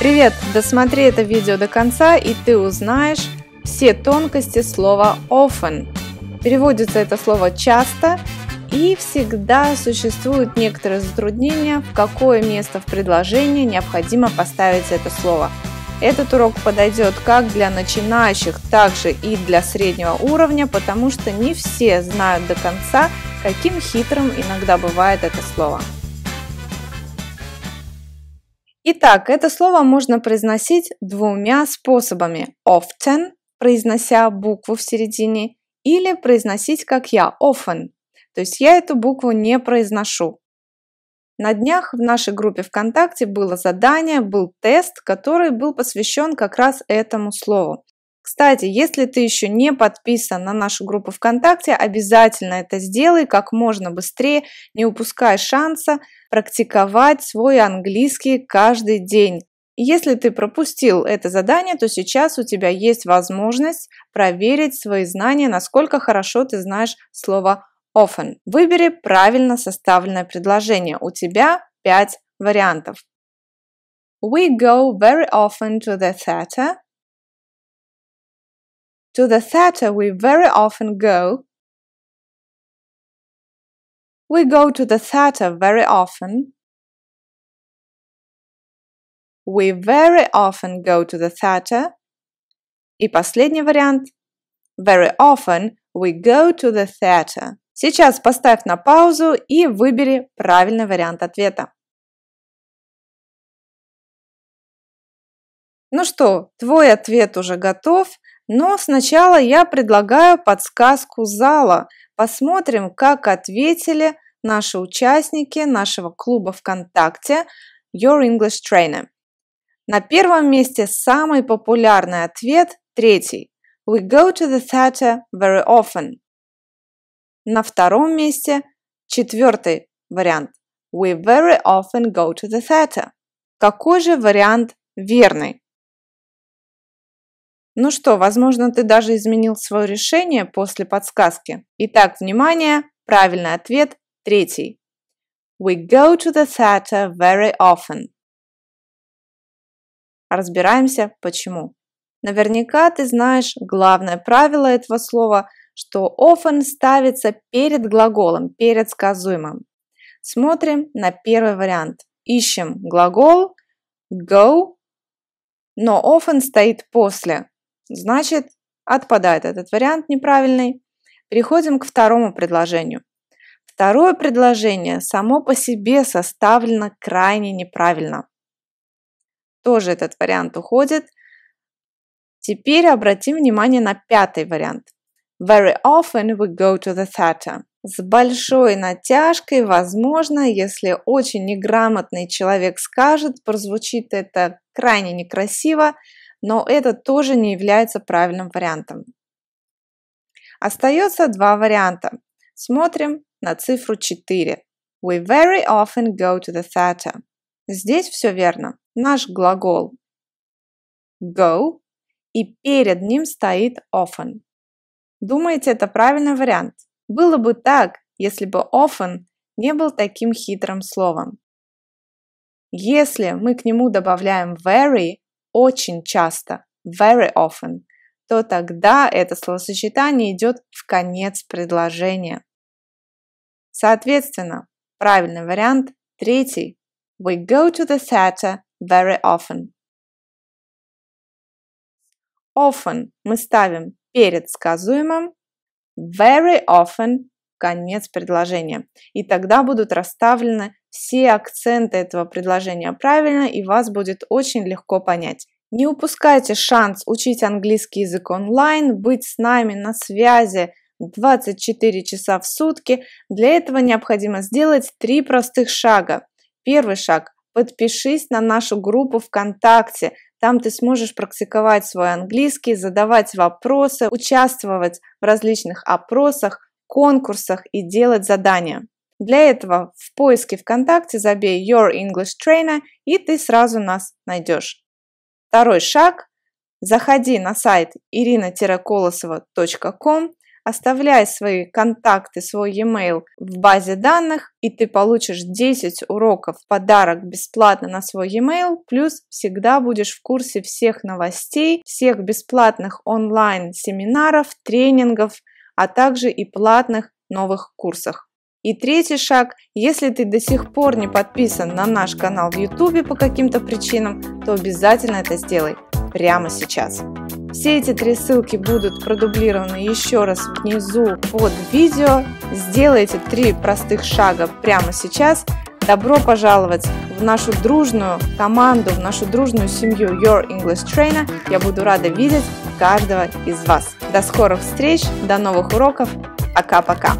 Привет! Досмотри это видео до конца и ты узнаешь все тонкости слова often. Переводится это слово часто и всегда существуют некоторые затруднения, в какое место в предложении необходимо поставить это слово. Этот урок подойдет как для начинающих, так же и для среднего уровня, потому что не все знают до конца, каким хитрым иногда бывает это слово. Итак, это слово можно произносить двумя способами. Often, произнося букву в середине, или произносить как я, often. То есть я эту букву не произношу. На днях в нашей группе ВКонтакте было задание, был тест, который был посвящен как раз этому слову. Кстати, если ты еще не подписан на нашу группу ВКонтакте, обязательно это сделай как можно быстрее, не упускай шанса практиковать свой английский каждый день. Если ты пропустил это задание, то сейчас у тебя есть возможность проверить свои знания, насколько хорошо ты знаешь слово often. Выбери правильно составленное предложение. У тебя 5 вариантов. We go very often to the theater To the theater we very often go. We go to the theater very often. We very often go to the theater. И последний вариант. Very often we go to the theater. Сейчас поставь на паузу и выбери правильный вариант ответа. Ну что, твой ответ уже готов. Но сначала я предлагаю подсказку зала. Посмотрим, как ответили наши участники нашего клуба ВКонтакте Your English Trainer. На первом месте самый популярный ответ – третий. We go to the theater very often. На втором месте – четвертый вариант. We very often go to the theater. Какой же вариант верный? Ну что, возможно, ты даже изменил свое решение после подсказки. Итак, внимание, правильный ответ – третий. We go to the theater very often. Разбираемся, почему. Наверняка ты знаешь главное правило этого слова, что often ставится перед глаголом, перед сказуемым. Смотрим на первый вариант. Ищем глагол go, но often стоит после, Значит, отпадает этот вариант неправильный. Переходим к второму предложению. Второе предложение само по себе составлено крайне неправильно. Тоже этот вариант уходит. Теперь обратим внимание на пятый вариант. Very often we go to the theater. С большой натяжкой, возможно, если очень неграмотный человек скажет, прозвучит это крайне некрасиво – но это тоже не является правильным вариантом. Остается два варианта. Смотрим на цифру 4. We very often go to the theater. Здесь все верно. Наш глагол go и перед ним стоит often. Думаете, это правильный вариант? Было бы так, если бы often не был таким хитрым словом. Если мы к нему добавляем very, очень часто, very often, то тогда это словосочетание идет в конец предложения. Соответственно, правильный вариант третий. We go to the theater very often. Often мы ставим перед сказуемым, very often – конец предложения. И тогда будут расставлены все акценты этого предложения правильно и вас будет очень легко понять. Не упускайте шанс учить английский язык онлайн, быть с нами на связи 24 часа в сутки. Для этого необходимо сделать три простых шага. Первый шаг – подпишись на нашу группу ВКонтакте. Там ты сможешь практиковать свой английский, задавать вопросы, участвовать в различных опросах, конкурсах и делать задания. Для этого в поиске ВКонтакте забей Your English Trainer и ты сразу нас найдешь. Второй шаг. Заходи на сайт irina-колосова.com, оставляй свои контакты, свой e-mail в базе данных, и ты получишь 10 уроков в подарок бесплатно на свой e-mail, плюс всегда будешь в курсе всех новостей, всех бесплатных онлайн-семинаров, тренингов, а также и платных новых курсах. И третий шаг, если ты до сих пор не подписан на наш канал в YouTube по каким-то причинам, то обязательно это сделай прямо сейчас. Все эти три ссылки будут продублированы еще раз внизу под видео. Сделайте три простых шага прямо сейчас. Добро пожаловать в нашу дружную команду, в нашу дружную семью Your English Trainer. Я буду рада видеть каждого из вас. До скорых встреч, до новых уроков. Пока-пока.